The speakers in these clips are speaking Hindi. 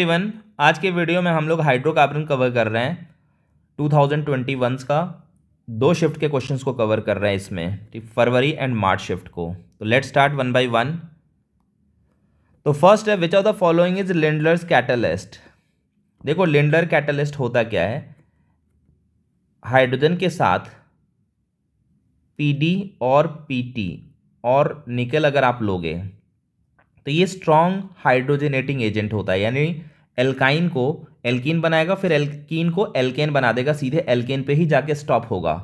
इवन आज के वीडियो में हम लोग हाइड्रोकार्बन कवर कर रहे हैं टू थाउजेंड ट्वेंटी वन का दो शिफ्ट के क्वेश्चन को कवर कर रहे हैं इसमें ठीक फरवरी एंड मार्च शिफ्ट को तो let start one by one तो फर्स्ट है which of the following is Lindlar's catalyst देखो लिंडलर कैटलिस्ट होता क्या है हाइड्रोजन के साथ डी और टी और निकल अगर आप लोगे तो ये स्ट्रॉन्ग हाइड्रोजेनेटिंग एजेंट होता है यानी एल्काइन को एल्किन बनाएगा फिर एल्किन को एल्केन बना देगा सीधे एल्केन पे ही जाके स्टॉप होगा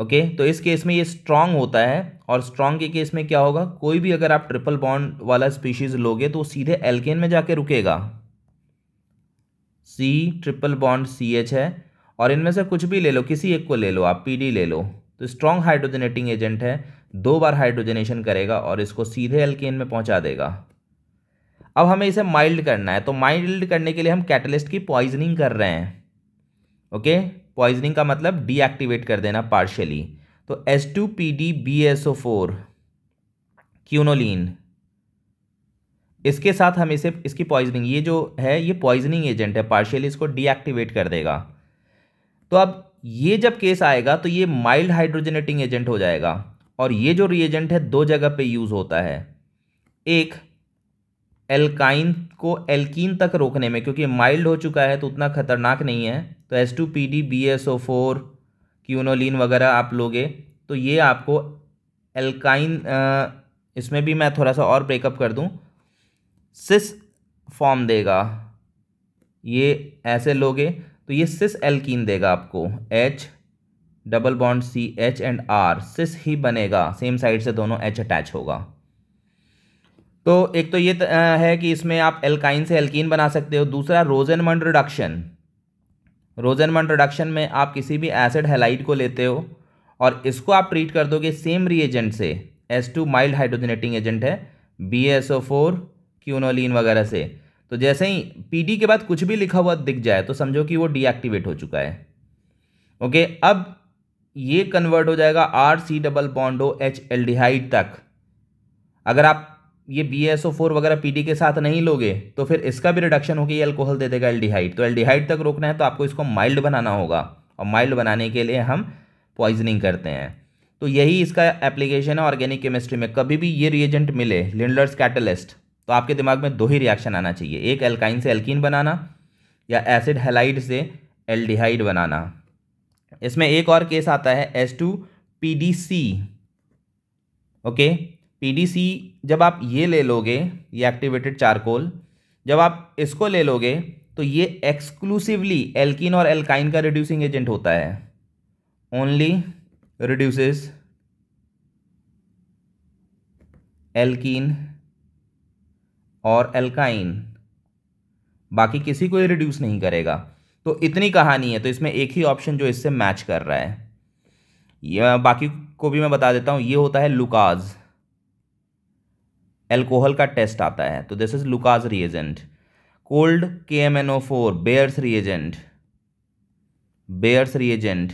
ओके तो इस केस में ये स्ट्रांग होता है और स्ट्रांग के केस में क्या होगा कोई भी अगर आप ट्रिपल बॉन्ड वाला स्पीशीज लोगे तो सीधे एल्केन में जाके रुकेगा C triple bond C H है और इनमें से कुछ भी ले लो किसी एक को ले लो आप पी डी ले लो तो स्ट्रॉन्ग हाइड्रोजेनेटिंग एजेंट है दो बार हाइड्रोजनेशन करेगा और इसको सीधे एल्केन में पहुंचा देगा अब हमें इसे माइल्ड करना है तो माइल्ड करने के लिए हम कैटलिस्ट की पॉइजनिंग कर रहे हैं ओके पॉइजनिंग का मतलब डीएक्टिवेट कर देना पार्शियली तो S two P D B S O four quinoline इसके साथ हम इसे इसकी पॉइजनिंग ये जो है ये पॉइजनिंग एजेंट है पार्शियली इसको डीएक्टिवेट कर देगा तो अब ये जब केस आएगा तो ये माइल्ड हाइड्रोजनेटिंग एजेंट हो जाएगा और ये जो रिएजेंट है दो जगह पे यूज़ होता है एक एल्काइन को एल्कीन तक रोकने में क्योंकि माइल्ड हो चुका है तो उतना खतरनाक नहीं है तो S two P D B S O four quinoline वगैरह आप लोगे तो ये आपको एल्काइन इसमें भी मैं थोड़ा सा और ब्रेकअप कर दूं सिस फॉर्म देगा ये ऐसे लोगे तो ये सिस एल्कीन देगा आपको H double bond C H and R cis ही बनेगा सेम साइड से दोनों एच अटैच होगा तो एक तो ये है कि इसमें आप एल्काइन से एल्कीन बना सकते हो दूसरा रोजनमंड रिडक्शन रोजनमंड रिडक्शन में आप किसी भी एसिड हेलाइड को लेते हो और इसको आप ट्रीट कर दोगे सेम रिएजेंट से S two mild hydrogenating agent है B S O four quinoline वगैरह से तो जैसे ही पी डी के बाद कुछ भी लिखा हुआ दिख जाए तो समझो कि वो डीएक्टिवेट हो चुका है ओके अब ये कन्वर्ट हो जाएगा R C double bond O H aldehyde तक अगर आप ये बी एस ओ फोर वगैरह पी डी के साथ नहीं लोगे तो फिर इसका भी रिडक्शन होगी ये अल्कोहल दे देगा एल्डिहाइड तो एल्डिहाइड तक रोकना है तो आपको इसको माइल्ड बनाना होगा और माइल्ड बनाने के लिए हम पॉइजनिंग करते हैं तो यही इसका एप्लीकेशन है ऑर्गेनिक केमिस्ट्री में कभी भी ये रिएजेंट मिले लिंडलर्स कैटलिस्ट तो आपके दिमाग में दो ही रिएक्शन आना चाहिए एक एल्काइन से एल्किन बनाना या एसिड हेलाइड से एल्डिहाइड बनाना इसमें एक और केस आता है S two P D C okay P D C जब आप ये ले लोगे ये एक्टिवेटेड चारकोल जब आप इसको ले लोगे तो ये एक्सक्लूसिवली एल्किन और एल्काइन का रिड्यूसिंग एजेंट होता है ओनली रिड्यूसेस एल्कीन और एल्काइन बाकी किसी को ये रिड्यूस नहीं करेगा तो इतनी कहानी है तो इसमें एक ही ऑप्शन जो इससे मैच कर रहा है ये बाकी को भी मैं बता देता हूँ ये होता है लुकाज एल्कोहल का टेस्ट आता है तो this is Lucas reagent cold K M N O four Baeyer's reagent Baeyer's reagent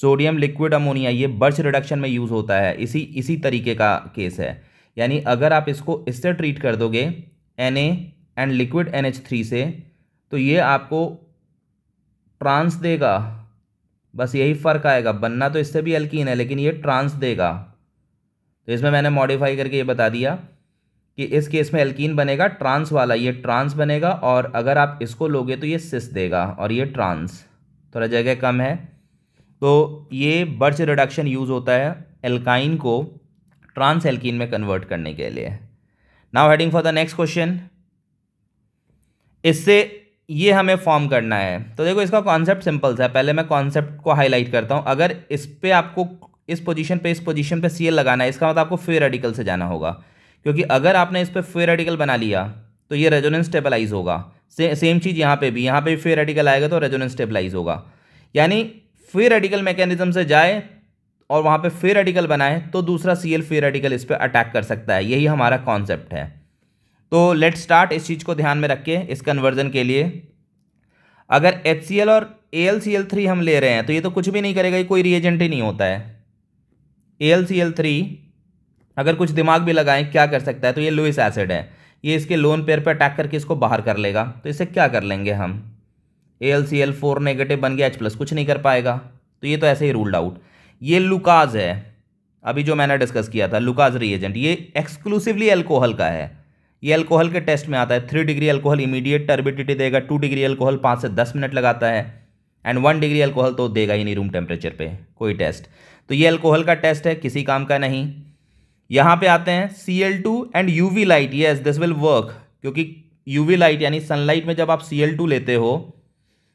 sodium liquid ammonia ये बर्च रिडक्शन में यूज़ होता है इसी इसी तरीके का केस है यानी अगर आप इसको इससे ट्रीट कर दोगे N and liquid N H three से तो ये आपको ट्रांस देगा बस यही फ़र्क आएगा बनना तो इससे भी अल्किन है लेकिन ये ट्रांस देगा तो इसमें मैंने मॉडिफाई करके ये बता दिया कि इस केस में एल्कीन बनेगा ट्रांस वाला ये ट्रांस बनेगा और अगर आप इसको लोगे तो ये सिस देगा और ये ट्रांस थोड़ा जगह कम है तो ये बर्च रिडक्शन यूज़ होता है एल्काइन को ट्रांस एल्किन में कन्वर्ट करने के लिए now heading for the next question इससे ये हमें फॉर्म करना है तो देखो इसका कॉन्सेप्ट सिंपल सा है पहले मैं कॉन्सेप्ट को हाईलाइट करता हूँ अगर इस पर आपको इस पोजीशन पे इस पोजीशन पे सी लगाना है इसका मतलब आपको फेयर रेडिकल से जाना होगा क्योंकि अगर आपने इस पर फेयर रेडिकल बना लिया तो ये रेजोनेंस स्टेबलाइज होगा से, सेम चीज़ यहाँ पे भी यहाँ पे भी फेयर रेडिकल आएगा तो रेजोनेंस स्टेबलाइज होगा यानी फेयर रेडिकल मैकेनिज्म से जाए और वहाँ पे फेयर रेडिकल बनाए तो दूसरा सी एल फेयर रेडिकल इस पर अटैक कर सकता है यही हमारा कॉन्सेप्ट है तो लेट स्टार्ट इस चीज़ को ध्यान में रखिए इस कन्वर्जन के लिए अगर एच और ए हम ले रहे हैं तो ये तो कुछ भी नहीं करेगा ये कोई रिएजेंट ही नहीं होता है ए अगर कुछ दिमाग भी लगाएं क्या कर सकता है तो ये लुइस एसिड है ये इसके लोन पेयर पर अटैक करके इसको बाहर कर लेगा तो इसे क्या कर लेंगे हम A L C L four negative बन गया एच प्लस कुछ नहीं कर पाएगा तो ये तो ऐसे ही रूल्ड आउट ये लुकाज है अभी जो मैंने डिस्कस किया था लुकाज रिएजेंट ये एक्सक्लूसिवली एल्कोहल का है ये अल्कोहल के टेस्ट में आता है three degree alcohol immediate turbidity देगा टू डिग्री अल्कोहल पाँच से दस मिनट लगाता है एंड वन डिग्री अल्कोहल तो देगा ही नहीं रूम टेम्परेचर पे कोई टेस्ट तो ये अल्कोहल का टेस्ट है किसी काम का नहीं यहाँ पे आते हैं C L two and U V light yes this will work क्योंकि यू वी लाइट यानी सनलाइट में जब आप सी एल टू लेते हो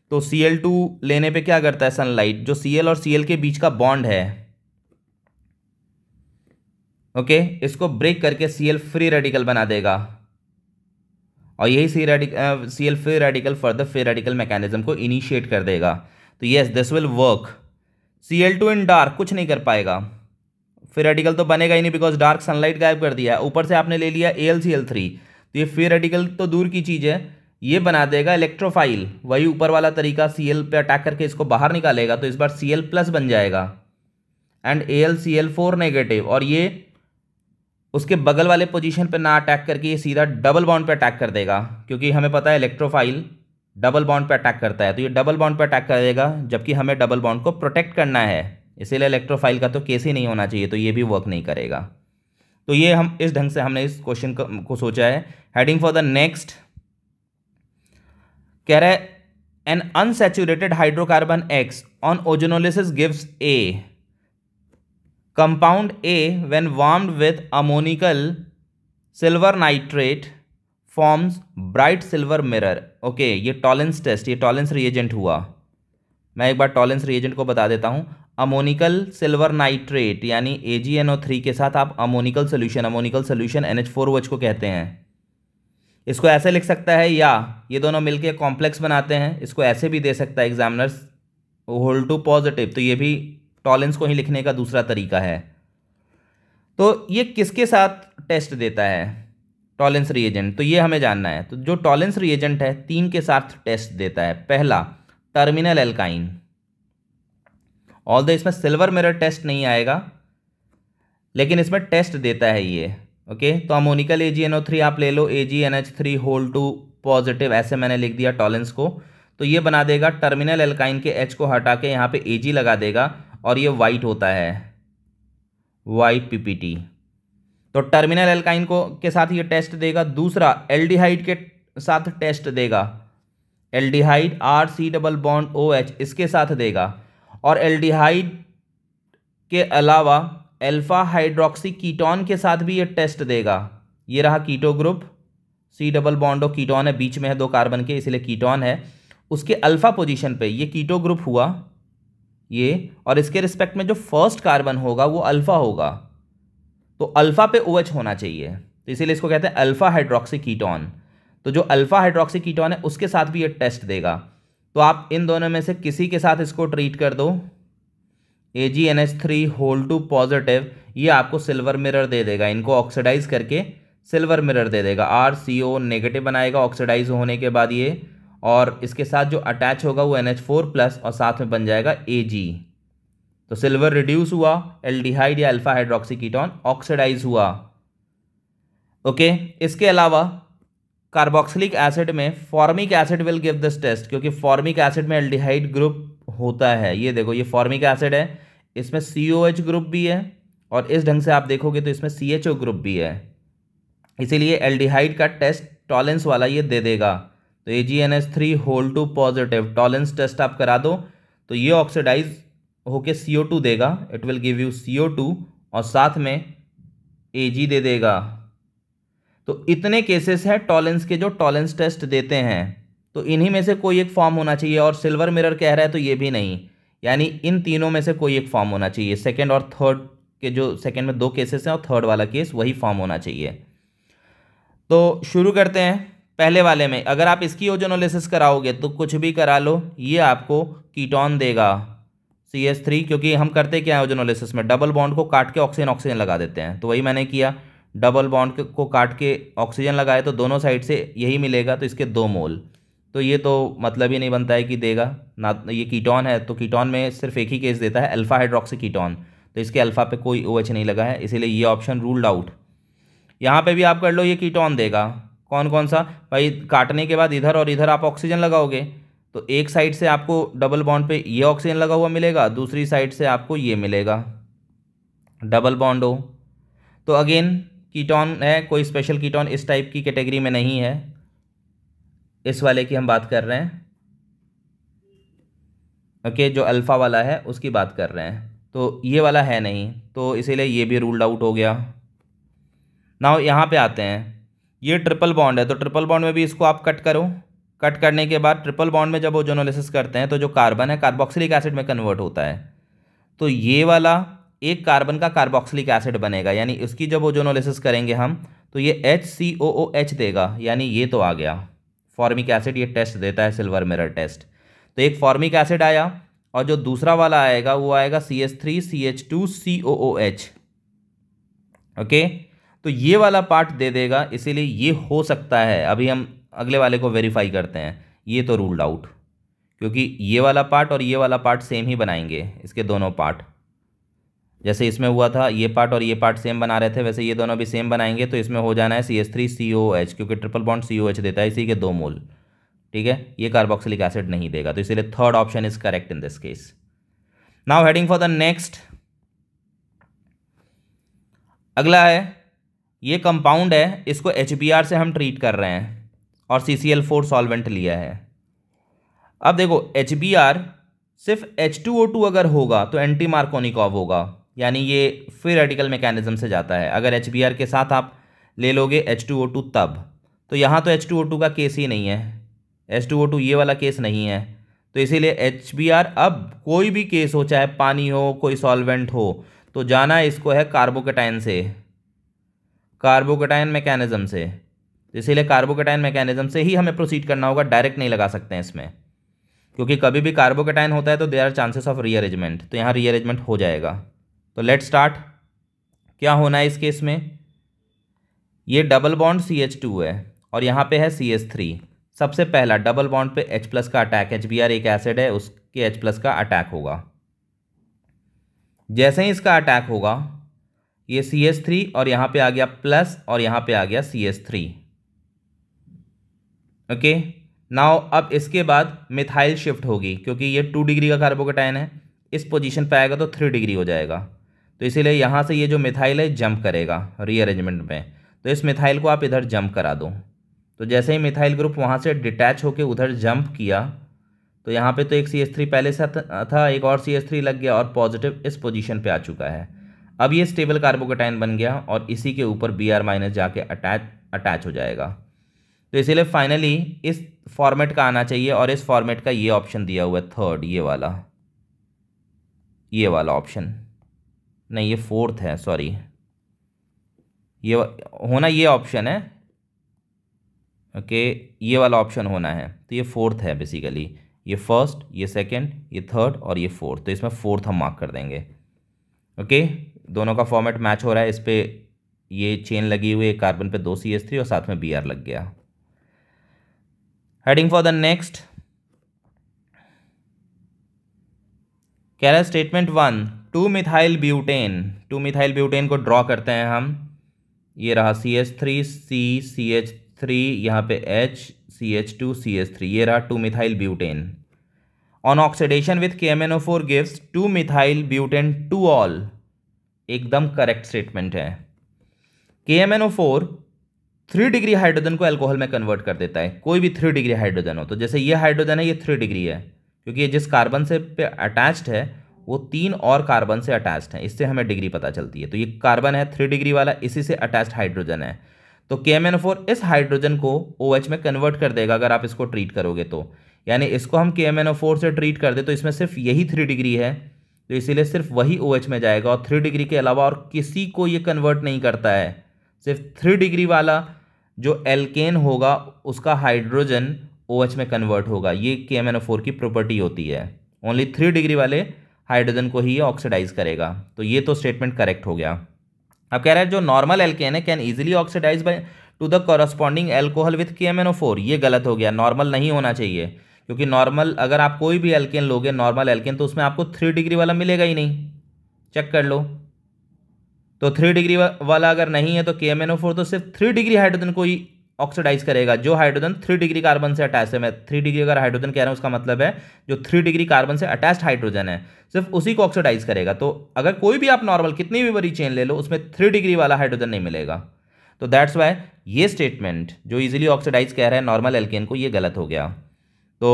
तो सी एल टू लेने पे क्या करता है सनलाइट जो सी एल और सी एल के बीच का बॉन्ड है ओके इसको ब्रेक करके सी एल फ्री रेडिकल बना देगा और यही C radical C L free radical further free radical mechanism को इनिशिएट कर देगा तो yes this will work C L two in dark कुछ नहीं कर पाएगा फ्री रेडिकल तो बनेगा ही नहीं बिकॉज डार्क सनलाइट गायब कर दिया है ऊपर से आपने ले लिया A L C L three तो ये फ्री रेडिकल तो दूर की चीज़ है ये बना देगा इलेक्ट्रोफाइल वही ऊपर वाला तरीका सी एल पे अटैक करके इसको बाहर निकालेगा तो इस बार सी एल प्लस बन जाएगा and A L C L four negative और ये उसके बगल वाले पोजीशन पे ना अटैक करके ये सीधा डबल बाउंड पे अटैक कर देगा क्योंकि हमें पता है इलेक्ट्रोफाइल डबल बाउंड पे अटैक करता है तो ये डबल बाउंड पे अटैक कर देगा जबकि हमें डबल बाउंड को प्रोटेक्ट करना है इसीलिए इलेक्ट्रोफाइल का तो केस ही नहीं होना चाहिए तो ये भी वर्क नहीं करेगा तो ये हम इस ढंग से हमने इस क्वेश्चन को, सोचा है हेडिंग फॉर द नेक्स्ट कह रहे an unsaturated hydrocarbon X on ozonolysis gives a compound A when warmed with ammoniacal silver nitrate forms bright silver mirror okay ये टॉलेंस टेस्ट ये टॉलेंस रिएजेंट हुआ मैं एक बार टॉलेंस रिएजेंट को बता देता हूँ अमोनिकल सिल्वर नाइट्रेट यानी ए के साथ आप ammoniacal solution ammoniacal solution N को कहते हैं इसको ऐसे लिख सकता है या ये दोनों मिलके कॉम्प्लेक्स बनाते हैं इसको ऐसे भी दे सकता है एग्जामिनर्स होल्ड टू पॉजिटिव तो ये भी टॉलेंस को ही लिखने का दूसरा तरीका है तो ये किसके साथ टेस्ट देता है टॉलेंस रिएजेंट तो ये हमें जानना है तो जो टॉलेंस रिएजेंट है तीन के साथ टेस्ट देता है पहला टर्मिनल एल्काइन ऑल इसमें सिल्वर मिरर टेस्ट नहीं आएगा लेकिन इसमें टेस्ट देता है ये ओके तो अमोनिकल ए थ्री आप ले लो A G three whole two positive ऐसे मैंने लिख दिया टॉलेंस को तो ये बना देगा टर्मिनल एल्काइन के एच को हटा के यहाँ पे ए लगा देगा और ये वाइट होता है white P P terminal alkyne को के साथ ये टेस्ट देगा दूसरा एल्डिहाइड के साथ टेस्ट देगा aldehyde R C double bond O H इसके साथ देगा और एल्डिहाइड के अलावा अल्फ़ा हाइड्रोक्सी कीटोन के साथ भी ये टेस्ट देगा ये रहा keto group C double bond O ketone है बीच में है दो कार्बन के इसलिए कीटोन है उसके अल्फ़ा पोजीशन पे ये कीटो ग्रुप हुआ ये और इसके रिस्पेक्ट में जो फर्स्ट कार्बन होगा वो अल्फ़ा होगा तो अल्फ़ा पे ओएच OH होना चाहिए तो इसीलिए इसको कहते हैं अल्फ़ा हाइड्रोक्सी कीटोन तो जो अल्फ़ा हाइड्रोक्सी कीटोन है उसके साथ भी ये टेस्ट देगा तो आप इन दोनों में से किसी के साथ इसको ट्रीट कर दो A G N H three whole two positive ये आपको सिल्वर मिरर दे देगा इनको ऑक्सीडाइज करके सिल्वर मिरर दे देगा आर सी ओ नेगेटिव बनाएगा ऑक्सीडाइज होने के बाद ये और इसके साथ जो अटैच होगा वो एन एच फोर प्लस और साथ में बन जाएगा ए जी तो सिल्वर रिड्यूस हुआ एल्डिहाइड या अल्फा हाइड्रोक्सी कीटोन ऑक्सीडाइज हुआ ओके इसके अलावा कार्बोक्सिलिक एसिड में formic acid will give this test क्योंकि फॉर्मिक एसिड में एल्डिहाइड ग्रुप होता है ये देखो ये फॉर्मिक एसिड है इसमें सी ओ एच ग्रुप भी है और इस ढंग से आप देखोगे तो इसमें सी एच ओ ग्रुप भी है इसीलिए एल्डिहाइड का टेस्ट टॉलेंस वाला ये दे देगा तो A G N S three whole two positive Tollens test आप करा दो तो ये ऑक्सीडाइज होके सी ओ टू देगा it will give you C O two और साथ में ए जी दे देगा तो इतने केसेस हैं टॉलेंस के जो टॉलेंस टेस्ट देते हैं तो इन्हीं में से कोई एक फॉर्म होना चाहिए और सिल्वर मिरर कह रहा है तो ये भी नहीं यानी इन तीनों में से कोई एक फॉर्म होना चाहिए सेकेंड और थर्ड के जो सेकेंड में दो केसेस हैं और थर्ड वाला केस वही फॉर्म होना चाहिए तो शुरू करते हैं पहले वाले में अगर आप इसकी ओजोनोलिसिस कराओगे तो कुछ भी करा लो ये आपको कीटोन देगा सी एस थ्री क्योंकि हम करते क्या है ओजोनोलिसिस में डबल बॉन्ड को काट के ऑक्सीजन ऑक्सीजन लगा देते हैं तो वही मैंने किया डबल बॉन्ड को काट के ऑक्सीजन लगाए तो दोनों साइड से यही मिलेगा तो इसके दो मोल तो ये तो मतलब ही नहीं बनता है कि देगा ना ये कीटोन है तो कीटोन में सिर्फ एक ही केस देता है अल्फ़ा हाइड्रोक्सी कीटोन तो इसके अल्फ़ा पे कोई ओ OH नहीं लगा है इसीलिए ये ऑप्शन रूल्ड आउट यहाँ पे भी आप कर लो ये कीटोन देगा कौन कौन सा भाई काटने के बाद इधर और इधर आप ऑक्सीजन लगाओगे तो एक साइड से आपको डबल बॉन्ड पे ये ऑक्सीजन लगा हुआ मिलेगा दूसरी साइड से आपको ये मिलेगा डबल बॉन्ड हो तो अगेन कीटोन है कोई स्पेशल कीटोन इस टाइप की कैटेगरी में नहीं है इस वाले की हम बात कर रहे हैं ओके okay, जो अल्फ़ा वाला है उसकी बात कर रहे हैं तो ये वाला है नहीं तो इसीलिए ये भी रूल्ड आउट हो गया ना यहाँ पे आते हैं ये ट्रिपल बॉन्ड है तो ट्रिपल बॉन्ड में भी इसको आप कट करो कट करने के बाद ट्रिपल बॉन्ड में जब वो जोनोलिसिस करते हैं तो जो कार्बन है कार्बोक्सिलिक एसिड में कन्वर्ट होता है तो ये वाला एक कार्बन का कार्बोक्सिलिक एसिड बनेगा यानी इसकी जब वो जोनोलिसिस करेंगे हम तो ये H C O O H देगा यानी ये तो आ गया फॉर्मिक एसिड ये टेस्ट देता है सिल्वर मिरर टेस्ट तो एक फॉर्मिक एसिड आया और जो दूसरा वाला आएगा वो आएगा C H three C H two C O O H okay तो ये वाला पार्ट दे देगा इसीलिए ये हो सकता है अभी हम अगले वाले को वेरीफाई करते हैं ये तो रूल्ड आउट क्योंकि ये वाला पार्ट और ये वाला पार्ट सेम ही बनाएंगे इसके दोनों पार्ट जैसे इसमें हुआ था ये पार्ट और ये पार्ट सेम बना रहे थे वैसे ये दोनों भी सेम बनाएंगे तो इसमें हो जाना है C S three C O H क्योंकि triple bond C O H देता है इसी के दो मोल ठीक है ये कार्बोक्सिलिक एसिड नहीं देगा तो इसलिए third option is correct in this case now heading for the next अगला है ये कंपाउंड है इसको एच से हम ट्रीट कर रहे हैं और C C L four solvent लिया है अब देखो एच सिर्फ एच टू ओ टू अगर होगा तो एंटी मार्कोनिकॉव होगा यानी ये फिर रेडिकल मैकेनिज्म से जाता है अगर एच के साथ आप ले लोगे एच टू ओ टू तब तो यहाँ तो एच टू ओ टू का केस ही नहीं है एच टू ओ टू ये वाला केस नहीं है तो इसीलिए एच अब कोई भी केस हो चाहे पानी हो कोई सॉल्वेंट हो तो जाना इसको है कार्बोकेटाइन से कार्बोकेटाइन मैकेनिज्म से इसीलिए कार्बोकेटाइन मैकेनिज्म से ही हमें प्रोसीड करना होगा डायरेक्ट नहीं लगा सकते हैं इसमें क्योंकि कभी भी कार्बोकेटाइन होता है तो there are chances of rearrangement तो यहाँ रीअरेंजमेंट हो जाएगा तो लेट स्टार्ट क्या होना है इस केस में ये double bond C H two है और यहाँ पे है सी एच थ्री सबसे पहला डबल बॉन्ड पे एच प्लस का अटैक एच बी आर एक एसिड है उसके एच प्लस का अटैक होगा जैसे ही इसका अटैक होगा ये सी एस थ्री और यहाँ पे आ गया प्लस और यहाँ पे आ गया C S three okay now अब इसके बाद मिथाइल शिफ्ट होगी क्योंकि ये टू डिग्री का कार्बोकेटाइन है इस पोजीशन पे आएगा तो थ्री डिग्री हो जाएगा तो इसीलिए यहाँ से ये जो मिथाइल है जंप करेगा रीअरेंजमेंट में तो इस मिथाइल को आप इधर जंप करा दो तो जैसे ही मिथाइल ग्रुप वहाँ से डिटैच होकर उधर जंप किया तो यहाँ पे तो एक सी एस थ्री पहले से था एक और सी एस थ्री लग गया और पॉजिटिव इस पोजीशन पर आ चुका है अब ये स्टेबल कार्बोकेटाइन बन गया और इसी के ऊपर बी आर माइनस जाके अटैच अटैच हो जाएगा तो इसीलिए फाइनली इस फॉर्मेट का आना चाहिए और इस फॉर्मेट का ये ऑप्शन दिया हुआ है थर्ड ये वाला ये वाला ऑप्शन नहीं ये फोर्थ है सॉरी ये होना ये ऑप्शन है ओके ये वाला ऑप्शन होना है तो ये फोर्थ है बेसिकली ये फर्स्ट ये सेकंड ये थर्ड और ये फोर्थ तो इसमें फोर्थ हम मार्क कर देंगे ओके दोनों का फॉर्मेट मैच हो रहा है इस पर ये चेन लगी हुई है कार्बन पे दो सी एस थ्री और साथ में बी आर लग गया हेडिंग फॉर द नेक्स्ट कह रहा है statement one two methyl butane two methyl butane को ड्रॉ करते हैं हम ये रहा C H three C C H three यहाँ पे H C H two C H three ये रहा two methyl butane on oxidation with K M N O four gives two methyl butane two ol एकदम करेक्ट स्टेटमेंट है K M N O four three degree hydrogen को अल्कोहल में कन्वर्ट कर देता है कोई भी थ्री डिग्री हाइड्रोजन हो तो जैसे ये हाइड्रोजन है ये थ्री डिग्री है क्योंकि ये जिस कार्बन से पे अटैच्ड है वो तीन और कार्बन से अटैच्ड है इससे हमें डिग्री पता चलती है तो ये कार्बन है थ्री डिग्री वाला इसी से अटैच्ड हाइड्रोजन है तो K M N O four इस हाइड्रोजन को ओ OH में कन्वर्ट कर देगा अगर आप इसको ट्रीट करोगे तो यानी इसको हम K M N O four से ट्रीट कर दे तो इसमें सिर्फ यही थ्री डिग्री है तो इसीलिए सिर्फ वही ओ OH में जाएगा और थ्री डिग्री के अलावा और किसी को ये कन्वर्ट नहीं करता है सिर्फ थ्री डिग्री वाला जो एल्केन होगा उसका हाइड्रोजन ओ OH में कन्वर्ट होगा ये K M N O four की प्रॉपर्टी होती है ओनली थ्री डिग्री वाले हाइड्रोजन को ही ये ऑक्सीडाइज करेगा तो ये तो स्टेटमेंट करेक्ट हो गया अब कह रहा है जो नॉर्मल एल्केन है can easily oxidise by to the corresponding alcohol with K M N O four ये गलत हो गया नॉर्मल नहीं होना चाहिए क्योंकि नॉर्मल अगर आप कोई भी एल्केन लोगे नॉर्मल एल्केन तो उसमें आपको थ्री डिग्री वाला मिलेगा ही नहीं चेक कर लो तो थ्री डिग्री वाला अगर नहीं है तो K M N O four तो सिर्फ थ्री डिग्री हाइड्रोजन को ही ऑक्सीडाइज करेगा जो हाइड्रोजन थ्री डिग्री कार्बन से अटैच है मैं थ्री डिग्री अगर हाइड्रोजन कह रहा हूँ उसका मतलब है जो थ्री डिग्री कार्बन से अटैच हाइड्रोजन है सिर्फ उसी को ऑक्सीडाइज करेगा तो अगर कोई भी आप नॉर्मल कितनी भी बड़ी चेन ले लो उसमें थ्री डिग्री वाला हाइड्रोजन नहीं मिलेगा तो दैट्स वाई ये स्टेटमेंट जो इजिली ऑक्सीडाइज कह रहा है नॉर्मल एल्केन को ये गलत हो गया तो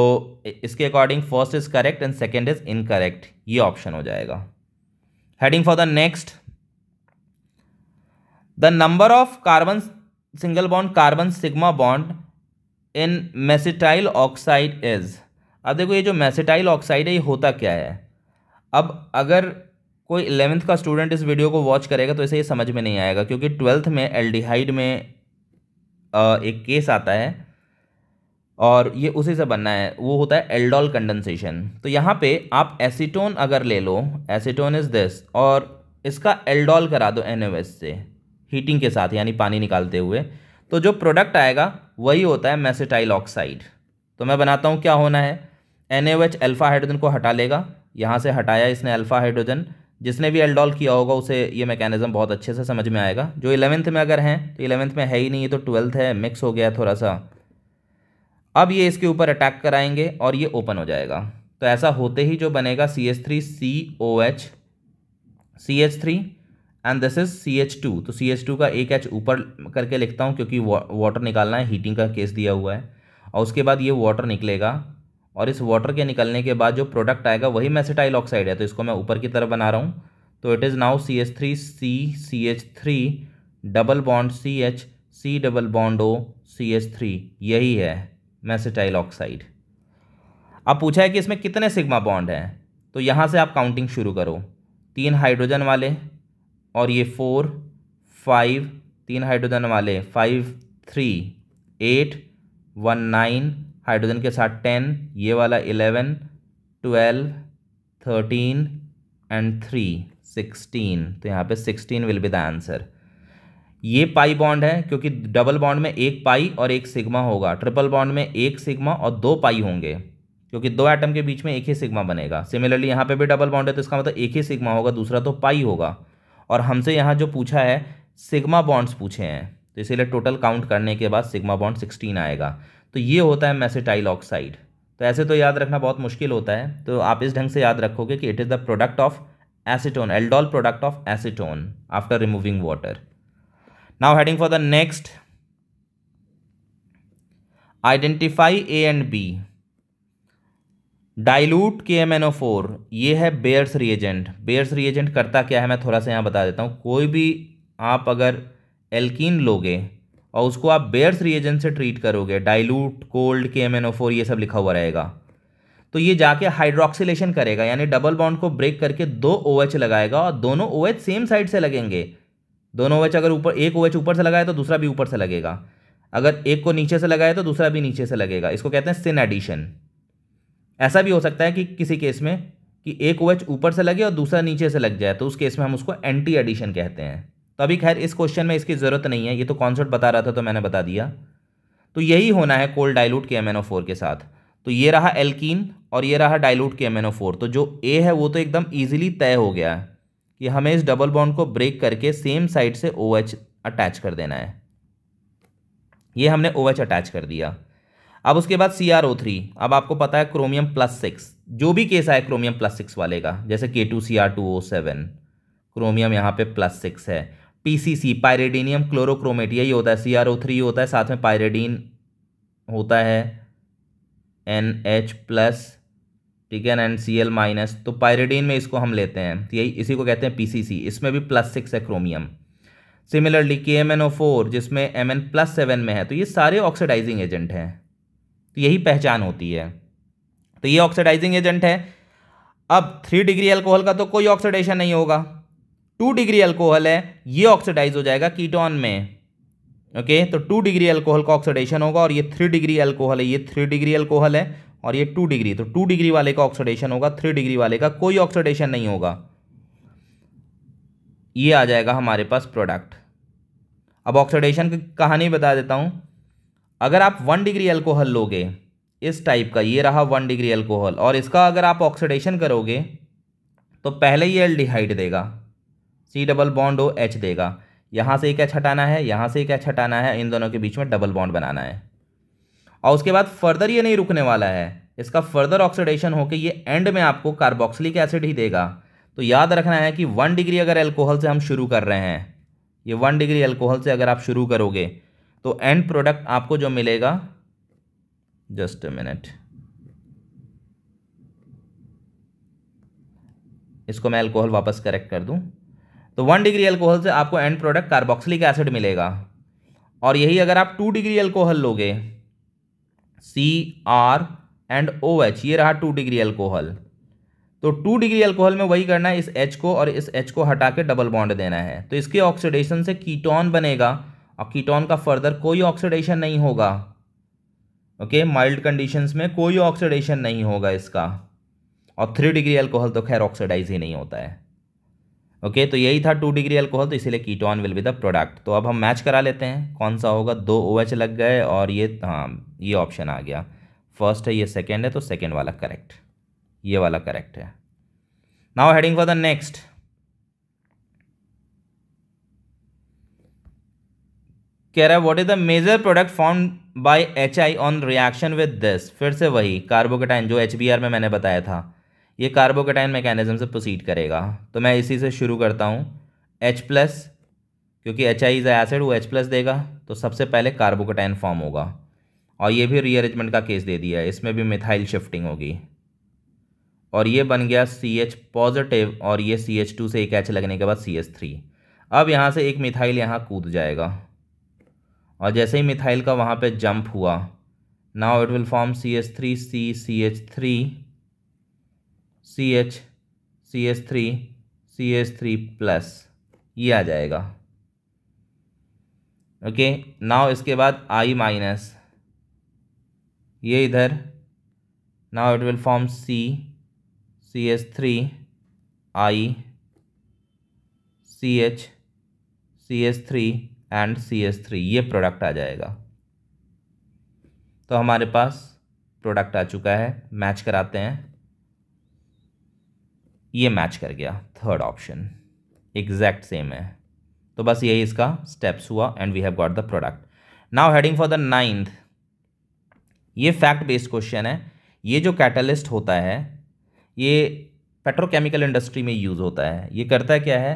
इसके according first is correct and second is incorrect ये ऑप्शन हो जाएगा heading for the next the number of carbon single bond carbon sigma bond in mesityl oxide is अब देखो ये जो मेसिटाइल ऑक्साइड है ये होता क्या है अब अगर कोई इलेवेंथ का स्टूडेंट इस वीडियो को वॉच करेगा तो इसे ये समझ में नहीं आएगा क्योंकि ट्वेल्थ में एल्डिहाइड में एक केस आता है और ये उसी से बनना है वो होता है एल्डोल कंडेंसेशन तो यहाँ पे आप एसीटोन अगर ले लो एसीटोन इज़ दिस और इसका एल्डोल करा दो एन से हीटिंग के साथ यानी पानी निकालते हुए तो जो प्रोडक्ट आएगा वही होता है मैसेटाइल ऑक्साइड तो मैं बनाता हूँ क्या होना है एन अल्फ़ा हाइड्रोजन को हटा लेगा यहाँ से हटाया इसने अल्फ़ा हाइड्रोजन जिसने भी एल्डोल किया होगा उसे ये मैकेनिज़्म बहुत अच्छे से समझ में आएगा जो इलेवंथ में अगर हैं तो इलेवंथ में है ही नहीं ये तो ट्वेल्थ है मिक्स हो गया थोड़ा सा अब ये इसके ऊपर अटैक कराएंगे और ये ओपन हो जाएगा तो ऐसा होते ही जो बनेगा C H three C O H C H three and this is C H two तो सी एच टू का एक एच ऊपर करके लिखता हूँ क्योंकि वाटर निकालना है हीटिंग का केस दिया हुआ है और उसके बाद ये वाटर निकलेगा और इस वाटर के निकलने के बाद जो प्रोडक्ट आएगा वही मैसेटाइल ऑक्साइड है तो इसको मैं ऊपर की तरफ बना रहा हूँ तो it is now C H three C C H three double bond C H C double bond O C H three यही है मैसेटाइल ऑक्साइड अब पूछा है कि इसमें कितने सिग्मा बॉन्ड हैं तो यहाँ से आप काउंटिंग शुरू करो तीन हाइड्रोजन वाले और ये फोर फाइव तीन हाइड्रोजन वाले five three eight one nine hydrogen के साथ टेन ये वाला eleven twelve thirteen and three sixteen तो यहाँ पे sixteen will be the answer ये पाई बॉन्ड है क्योंकि डबल बॉन्ड में एक पाई और एक सिग्मा होगा ट्रिपल बॉन्ड में एक सिग्मा और दो पाई होंगे क्योंकि दो एटम के बीच में एक ही सिग्मा बनेगा सिमिलरली यहाँ पे भी डबल बॉन्ड है तो इसका मतलब एक ही सिग्मा होगा दूसरा तो पाई होगा और हमसे यहाँ जो पूछा है सिग्मा बॉन्ड्स पूछे हैं तो इसीलिए टोटल काउंट करने के बाद सिग्मा बॉन्ड सिक्सटीन आएगा तो ये होता है मैसेटाइल ऑक्साइड तो ऐसे तो याद रखना बहुत मुश्किल होता है तो आप इस ढंग से याद रखोगे कि it is the product of acetone aldol product of acetone after removing water now heading for the next identify A and B dilute K M N O four ये है बेयर्स रिएजेंट बेयर्स रिएजेंट करता क्या है मैं थोड़ा सा यहाँ बता देता हूँ कोई भी आप अगर एल्किन लोगे और उसको आप बेयर्स रिएजेंट से ट्रीट करोगे dilute cold K M N O four ये सब लिखा हुआ रहेगा तो ये जाके हाइड्रोक्सीलेशन करेगा यानी डबल बॉन्ड को ब्रेक करके दो ओ OH एच लगाएगा और दोनों O OH H same side से लगेंगे दोनों ओएच अगर ऊपर एक ओएच ऊपर से लगाए तो दूसरा भी ऊपर से लगेगा अगर एक को नीचे से लगाए तो दूसरा भी नीचे से लगेगा इसको कहते हैं सिन एडिशन ऐसा भी हो सकता है कि किसी केस में कि एक ओएच ऊपर से लगे और दूसरा नीचे से लग जाए तो उस केस में हम उसको एंटी एडिशन कहते हैं तो अभी खैर इस क्वेश्चन में इसकी ज़रूरत नहीं है ये तो कॉन्सेप्ट बता रहा था तो मैंने बता दिया तो यही होना है कोल्ड डाइल्यूट के एम के साथ तो ये रहा एल्कीन और ये रहा डाइल्यूट के एम तो जो ए है वो तो एकदम ईजिली तय हो गया है कि हमें इस डबल बॉन्ड को ब्रेक करके सेम साइड से ओ OH अटैच कर देना है ये हमने ओ OH अटैच कर दिया अब उसके बाद सी आर ओ थ्री अब आपको पता है क्रोमियम प्लस सिक्स जो भी केस आए क्रोमियम प्लस सिक्स वाले का जैसे K two C R two O seven chromium यहाँ पे प्लस सिक्स है P C C pyridinium chlorochromate यही होता है सी आर ओ थ्री होता है साथ में पायरेडीन होता है एन एच प्लस ठीक है एन सी एल माइनस तो पायरेडीन में इसको हम लेते हैं तो यही इसी को कहते हैं पी सी सी इसमें भी प्लस सिक्स है chromium similarly K M N O four जिसमें एम एन प्लस सेवन में है तो ये सारे ऑक्सीडाइजिंग एजेंट हैं तो यही पहचान होती है तो ये ऑक्सीडाइजिंग एजेंट है अब थ्री डिग्री अल्कोहल का तो कोई ऑक्सीडेशन नहीं होगा टू डिग्री अल्कोहल है ये ऑक्सीडाइज हो जाएगा कीटोन में ओके तो टू डिग्री अल्कोहल का ऑक्सीडेशन होगा और ये थ्री डिग्री अल्कोहल है ये थ्री डिग्री अल्कोहल है और ये टू डिग्री तो टू डिग्री वाले का ऑक्सीडेशन होगा थ्री डिग्री वाले का कोई ऑक्सीडेशन नहीं होगा ये आ जाएगा हमारे पास प्रोडक्ट अब ऑक्सीडेशन की कहानी बता देता हूँ अगर आप वन डिग्री अल्कोहल लोगे इस टाइप का ये रहा वन डिग्री अल्कोहल और इसका अगर आप ऑक्सीडेशन करोगे तो पहले ही एल्डिहाइड देगा C double bond O H देगा यहाँ से एक एच हटाना है यहाँ से एक एच हटाना है इन दोनों के बीच में डबल बॉन्ड बनाना है और उसके बाद फर्दर ये नहीं रुकने वाला है इसका फर्दर ऑक्सीडेशन होकर ये एंड में आपको कार्बोक्सिलिक एसिड ही देगा तो याद रखना है कि वन डिग्री अगर एल्कोहल से हम शुरू कर रहे हैं ये वन डिग्री एल्कोहल से अगर आप शुरू करोगे तो एंड प्रोडक्ट आपको जो मिलेगा जस्ट अ मिनट इसको मैं अल्कोहल वापस करेक्ट कर दूं तो वन डिग्री अल्कोहल से आपको एंड प्रोडक्ट कार्बोक्सिलिक एसिड मिलेगा और यही अगर आप टू डिग्री अल्कोहल लोगे C R and O H ये रहा टू डिग्री अल्कोहल तो टू डिग्री अल्कोहल में वही करना है इस एच को और इस एच को हटा के डबल बॉन्ड देना है तो इसके ऑक्सीडेशन से कीटोन बनेगा और कीटोन का फर्दर कोई ऑक्सीडेशन नहीं होगा ओके माइल्ड कंडीशंस में कोई ऑक्सीडेशन नहीं होगा इसका और थ्री डिग्री अल्कोहल तो खैर ऑक्सीडाइज ही नहीं होता है ओके तो यही था टू डिग्री अल्कोहल तो इसीलिए ketone will be the product तो अब हम मैच करा लेते हैं कौन सा होगा दो ओ OH लग गए और ये हाँ ये ऑप्शन आ गया फर्स्ट है ये सेकेंड है तो सेकेंड वाला करेक्ट ये वाला करेक्ट है now heading for the next कह रहा है what is the major product form by H I on reaction with this फिर से वही कार्बोकेटाइन जो एच बी आर में मैंने बताया था ये कार्बोकेटाइन मैकेनिज्म से प्रोसीड करेगा तो मैं इसी से शुरू करता हूँ एच प्लस क्योंकि एच आई इज़ एसिड वो एच प्लस देगा तो सबसे पहले कार्बोकेटाइन फॉर्म होगा और ये भी रीअरेंजमेंट का केस दे दिया है इसमें भी मिथाइल शिफ्टिंग होगी और ये बन गया सी एच पॉजिटिव और ये सी एच टू से एक एच लगने के बाद सी एच थ्री अब यहाँ से एक मिथाइल यहाँ कूद जाएगा और जैसे ही मिथाइल का वहाँ पे जंप हुआ now it will form C H three C C H three C H C S three C S three plus ये आ जाएगा ओके नाव इसके बाद आई माइनस ये इधर now it will form C C S three I C H C S three and C S three ये प्रोडक्ट आ जाएगा तो हमारे पास प्रोडक्ट आ चुका है मैच कराते हैं ये मैच कर गया थर्ड ऑप्शन एग्जैक्ट सेम है तो बस यही इसका स्टेप्स हुआ and we have got the product now heading for the ninth ये फैक्ट बेस्ड क्वेश्चन है ये जो कैटलिस्ट होता है ये पेट्रोकेमिकल इंडस्ट्री में यूज़ होता है ये करता है क्या है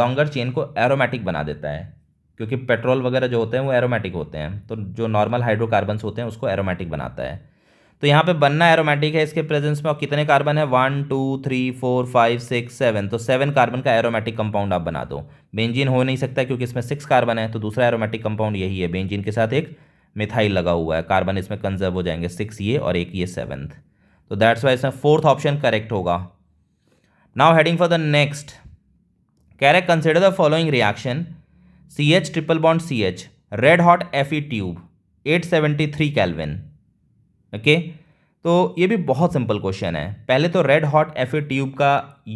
लॉन्गर चेन को एरोमेटिक बना देता है क्योंकि पेट्रोल वगैरह जो होते हैं वो एरोमेटिक होते हैं तो जो नॉर्मल हाइड्रोकार्बन्स होते हैं उसको एरोमेटिक बनाता है तो यहाँ पे बनना एरोमेटिक है इसके प्रेजेंस में और कितने कार्बन है one two three four five six seven तो सेवन कार्बन का एरोमेटिक कंपाउंड आप बना दो बेंजीन हो नहीं सकता क्योंकि इसमें सिक्स कार्बन है तो दूसरा एरोमेटिक कंपाउंड यही है बेंजीन के साथ एक मिथाइल लगा हुआ है कार्बन इसमें कंजर्व हो जाएंगे सिक्स ये और एक ये सेवन्थ तो दैट्स वाई इसमें फोर्थ ऑप्शन करेक्ट होगा now heading for the next कह रहे consider the following reaction C H triple bond C H red hot F tube at seventy three kelvin okay तो ये भी बहुत सिंपल क्वेश्चन है पहले तो रेड हॉट एफ ट्यूब का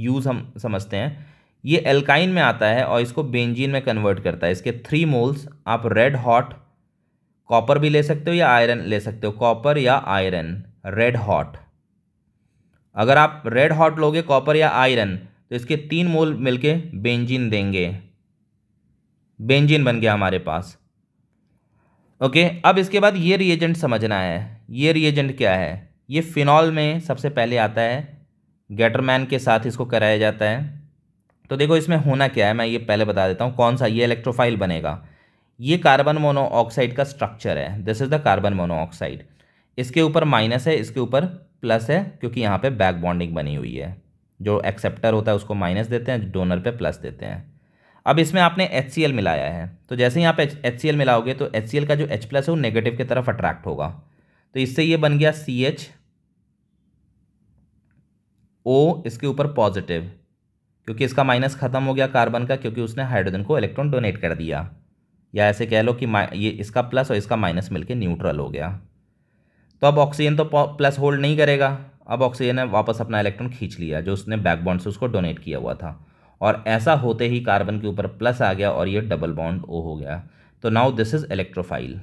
यूज़ हम समझते हैं ये एल्काइन में आता है और इसको बेंजीन में कन्वर्ट करता है इसके थ्री मोल्स आप रेड हॉट कॉपर भी ले सकते हो या आयरन ले सकते हो कॉपर या आयरन रेड हॉट अगर आप रेड हॉट लोगे कॉपर या आयरन तो इसके तीन मोल मिलके बेंजीन देंगे बेंजीन बन गया हमारे पास ओके अब इसके बाद ये रिएजेंट समझना है ये रिएजेंट क्या है ये फिनॉल में सबसे पहले आता है गैटरमैन के साथ इसको कराया जाता है तो देखो इसमें होना क्या है मैं ये पहले बता देता हूँ कौन सा ये इलेक्ट्रोफाइल बनेगा ये कार्बन मोनोऑक्साइड का स्ट्रक्चर है this is the carbon monoxide इसके ऊपर माइनस है इसके ऊपर प्लस है क्योंकि यहाँ पे बैक बॉन्डिंग बनी हुई है जो एक्सेप्टर होता है उसको माइनस देते हैं डोनर पे प्लस देते हैं अब इसमें आपने एच मिलाया है तो जैसे ही आप एच मिलाओगे तो एच का जो एच प्लस है वो नेगेटिव की तरफ अट्रैक्ट होगा तो इससे ये बन गया सी एच ओ इसके ऊपर पॉजिटिव क्योंकि इसका माइनस खत्म हो गया कार्बन का क्योंकि उसने हाइड्रोजन को इलेक्ट्रॉन डोनेट कर दिया या ऐसे कह लो कि ये इसका प्लस और इसका माइनस मिलके न्यूट्रल हो गया तो अब ऑक्सीजन तो प्लस होल्ड नहीं करेगा अब ऑक्सीजन ने वापस अपना इलेक्ट्रॉन खींच लिया जो उसने बैकबॉन्ड से उसको डोनेट किया हुआ था और ऐसा होते ही कार्बन के ऊपर प्लस आ गया और ये डबल बॉन्ड ओ हो गया तो नाउ दिस इज़ इलेक्ट्रोफाइल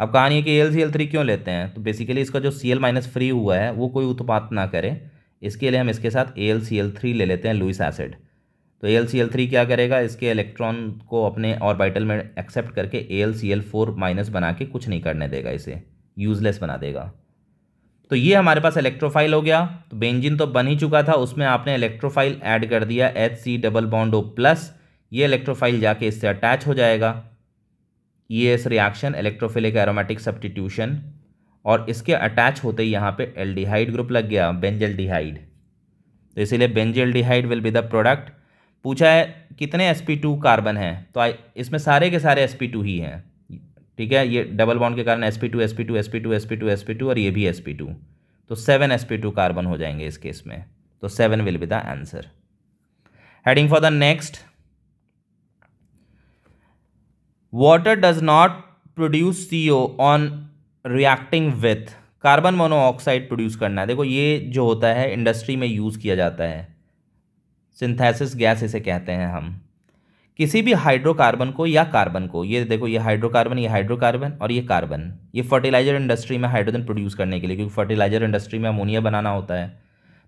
अब कहानी है कि एल सी एल थ्री क्यों लेते हैं तो बेसिकली इसका जो सी एल माइनस फ्री हुआ है वो कोई उत्पात ना करे इसके लिए हम इसके साथ A L C L three ले लेते हैं लुइस एसिड तो A L C L three क्या करेगा इसके इलेक्ट्रॉन को अपने ऑर्बिटल में एक्सेप्ट करके A L C L four minus बना के कुछ नहीं करने देगा इसे यूजलेस बना देगा तो ये हमारे पास इलेक्ट्रोफाइल हो गया तो बेंजिन तो बन ही चुका था उसमें आपने इलेक्ट्रोफाइल ऐड कर दिया H C double bond O plus ये इलेक्ट्रोफाइल जाके इससे अटैच हो जाएगा E S reaction electrophilic aromatic substitution और इसके अटैच होते ही यहाँ पे एल्डिहाइड ग्रुप लग गया डिहाइड तो इसीलिए benzaldehyde will be the product पूछा है कितने एस पी टू कार्बन हैं तो इसमें सारे के सारे एस पी टू ही हैं ठीक है ये डबल बॉन्ड के कारण S P two S P two S P two S P two S P two और ये भी एस पी टू तो seven S P two carbon हो जाएंगे इस केस में तो seven will be the answer heading for the next water does not produce C O on reacting with carbon monoxide produce करना है देखो ये जो होता है इंडस्ट्री में यूज़ किया जाता है सिंथेसिस गैस इसे कहते हैं हम किसी भी हाइड्रोकार्बन को या कार्बन को ये देखो ये हाइड्रोकार्बन ये हाइड्रोकार्बन और ये कार्बन ये फर्टिलाइजर इंडस्ट्री में हाइड्रोजन प्रोड्यूस करने के लिए क्योंकि फर्टिलाइजर इंडस्ट्री में अमोनिया बनाना होता है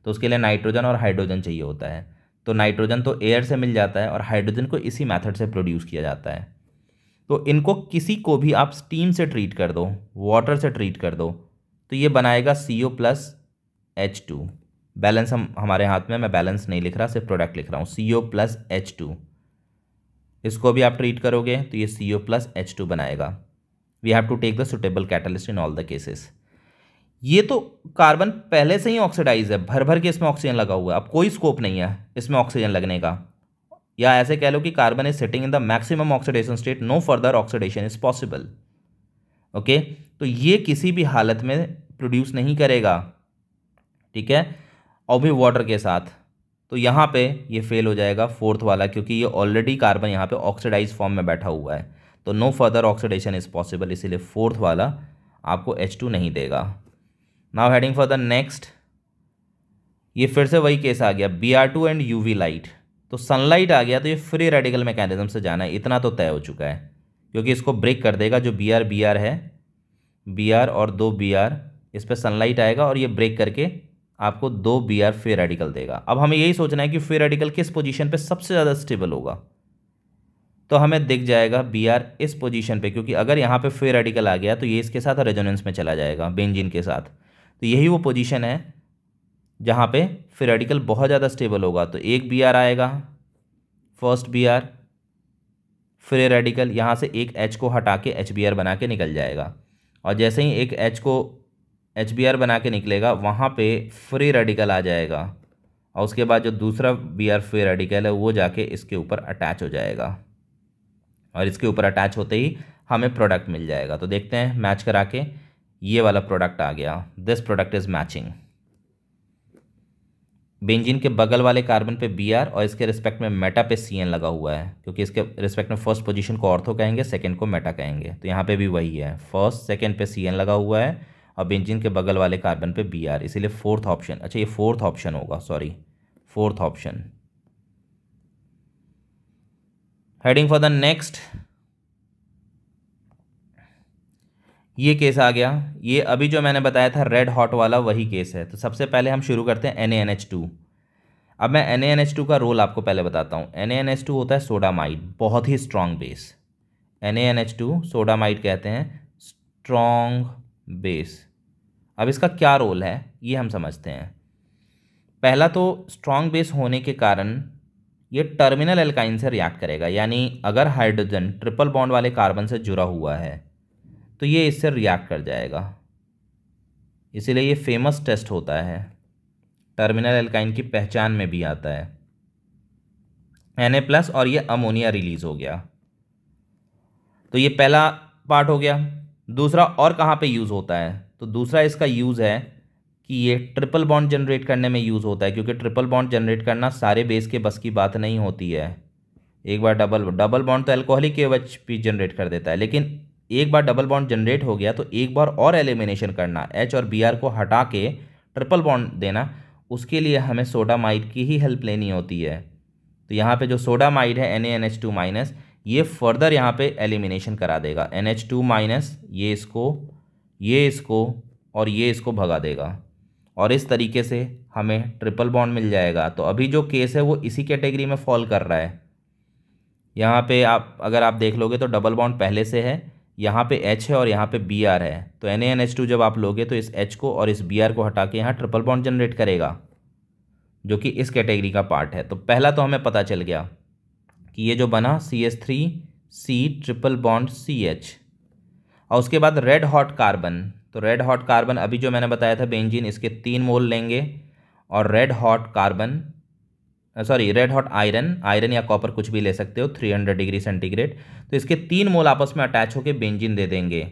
तो उसके लिए नाइट्रोजन और हाइड्रोजन चाहिए होता है तो नाइट्रोजन तो एयर से मिल जाता है और हाइड्रोजन को इसी मैथड से प्रोड्यूस किया जाता है तो इनको किसी को भी आप स्टीम से ट्रीट कर दो वाटर से ट्रीट कर दो तो ये बनाएगा C O plus H two balance हम हमारे हाथ में मैं बैलेंस नहीं लिख रहा सिर्फ प्रोडक्ट लिख रहा हूँ C O plus H two इसको भी आप ट्रीट करोगे तो ये C O plus H two बनाएगा we have to take the suitable catalyst in all the cases ये तो कार्बन पहले से ही ऑक्सीडाइज है भर भर के इसमें ऑक्सीजन लगा हुआ है अब कोई स्कोप नहीं है इसमें ऑक्सीजन लगने का या ऐसे कह लो कि carbon is setting in the maximum oxidation state no further oxidation is possible okay तो ये किसी भी हालत में प्रोड्यूस नहीं करेगा ठीक है और भी वाटर के साथ तो यहाँ पे ये फेल हो जाएगा फोर्थ वाला क्योंकि ये ऑलरेडी कार्बन यहाँ पे ऑक्सीडाइज फॉर्म में बैठा हुआ है तो no further oxidation is possible इसीलिए फोर्थ वाला आपको H2 नहीं देगा now heading for the next ये फिर से वही केस आ गया B R two and U V light तो सनलाइट आ गया तो ये फ्री रेडिकल मैकेनिज्म से जाना है इतना तो तय हो चुका है क्योंकि इसको ब्रेक कर देगा जो बी आर बी आर है बी आर और दो बी आर इस पर सनलाइट आएगा और ये ब्रेक करके आपको दो बी आर फ्री रेडिकल देगा अब हमें यही सोचना है कि फ्री रेडिकल किस पोजीशन पे सबसे ज़्यादा स्टेबल होगा तो हमें दिख जाएगा बी आर इस पोजीशन पे क्योंकि अगर यहाँ पे फ्री रेडिकल आ गया तो ये इसके साथ रेजोनेंस में चला जाएगा बेंजिन के साथ तो यही वो पोजीशन है जहाँ पे फिर रेडिकल बहुत ज़्यादा स्टेबल होगा तो एक बी आर आएगा फर्स्ट बी आर फिर रेडिकल यहाँ से एक एच को हटा के एच बी आर बना के निकल जाएगा और जैसे ही एक एच को एच बी आर बना के निकलेगा वहाँ पे फ्री रेडिकल आ जाएगा और उसके बाद जो दूसरा बी आर फ्री रेडिकल है वो जाके इसके ऊपर अटैच हो जाएगा और इसके ऊपर अटैच होते ही हमें प्रोडक्ट मिल जाएगा तो देखते हैं मैच करा के ये वाला प्रोडक्ट आ गया this product is matching benzene के बगल वाले कार्बन पे बी आर और इसके रिस्पेक्ट में मेटा पे सी एन लगा हुआ है क्योंकि इसके रिस्पेक्ट में फर्स्ट पोजीशन को ऑर्थो कहेंगे सेकंड को मेटा कहेंगे तो यहाँ पे भी वही है फर्स्ट सेकंड पे सी एन लगा हुआ है और बेंजीन के बगल वाले कार्बन पे बी आर इसीलिए फोर्थ ऑप्शन अच्छा ये फोर्थ ऑप्शन होगा sorry fourth option heading for the next ये केस आ गया ये अभी जो मैंने बताया था रेड हॉट वाला वही केस है तो सबसे पहले हम शुरू करते हैं एन एन एच टू अब मैं एन एन एच टू का रोल आपको पहले बताता हूँ एन एन एच टू होता है सोडामाइड बहुत ही strong base N N H two sodamide कहते हैं स्ट्रॉन्ग बेस अब इसका क्या रोल है ये हम समझते हैं पहला तो स्ट्रॉन्ग बेस होने के कारण ये टर्मिनल एल्काइन से रिएक्ट करेगा यानी अगर हाइड्रोजन ट्रिपल बॉन्ड वाले कार्बन से जुड़ा हुआ है तो ये इससे रिएक्ट कर जाएगा इसीलिए ये फेमस टेस्ट होता है टर्मिनल एल्काइन की पहचान में भी आता है एन प्लस और ये अमोनिया रिलीज़ हो गया तो ये पहला पार्ट हो गया दूसरा और कहाँ पे यूज़ होता है तो दूसरा इसका यूज़ है कि ये ट्रिपल बॉन्ड जनरेट करने में यूज़ होता है क्योंकि ट्रिपल बॉन्ड जनरेट करना सारे बेस के बस की बात नहीं होती है एक बार डबल डबल बॉन्ड तो एल्कोहलिक के एच पी जनरेट कर देता है लेकिन एक बार डबल बॉन्ड जनरेट हो गया तो एक बार और एलिमिनेशन करना एच और बी आर को हटा के ट्रिपल बॉन्ड देना उसके लिए हमें सोडामाइड की ही हेल्प लेनी होती है तो यहाँ पे जो सोडामाइड है N A N H two minus ये फर्दर यहाँ पे एलिमिनेशन करा देगा एन एच टू माइनस ये इसको ये इसको और ये इसको भगा देगा और इस तरीके से हमें ट्रिपल बॉन्ड मिल जाएगा तो अभी जो केस है वो इसी कैटेगरी में फॉल कर रहा है यहाँ पे आप अगर आप देख लोगे तो डबल बॉन्ड पहले से है यहाँ पे H है और यहाँ पे Br है तो टू जब आप लोगे तो इस H को और इस Br को हटा के यहाँ ट्रिपल बॉन्ड जनरेट करेगा जो कि इस कैटेगरी का पार्ट है तो पहला तो हमें पता चल गया कि ये जो बना C S three C triple bond C H और उसके बाद रेड हॉट कार्बन तो रेड हॉट कार्बन अभी जो मैंने बताया था बेंजीन इसके तीन मोल लेंगे और red hot carbon sorry red hot iron iron या कॉपर कुछ भी ले सकते हो 300 डिग्री सेंटीग्रेड तो इसके तीन मोल आपस में अटैच होकर बेंजिन दे देंगे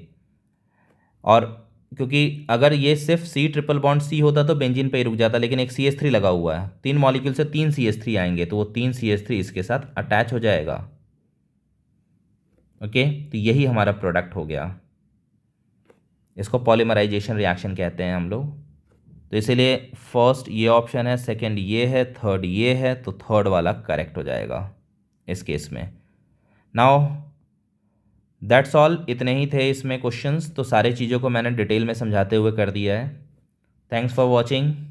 और क्योंकि अगर ये सिर्फ सी ट्रिपल बॉन्ड सी होता तो बेंजिन पे ही रुक जाता लेकिन एक सी एस थ्री लगा हुआ है तीन मॉलिक्यूल से तीन सी एस थ्री आएंगे तो वो तीन सी एस थ्री इसके साथ अटैच हो जाएगा ओके तो यही हमारा प्रोडक्ट हो गया इसको पॉलीमराइजेशन रिएक्शन कहते हैं हम लोग तो इसीलिए फर्स्ट ये ऑप्शन है सेकंड ये है थर्ड ये है तो थर्ड वाला करेक्ट हो जाएगा इस केस में नाउ दैट्स ऑल इतने ही थे इसमें क्वेश्चंस तो सारे चीज़ों को मैंने डिटेल में समझाते हुए कर दिया है थैंक्स फॉर वॉचिंग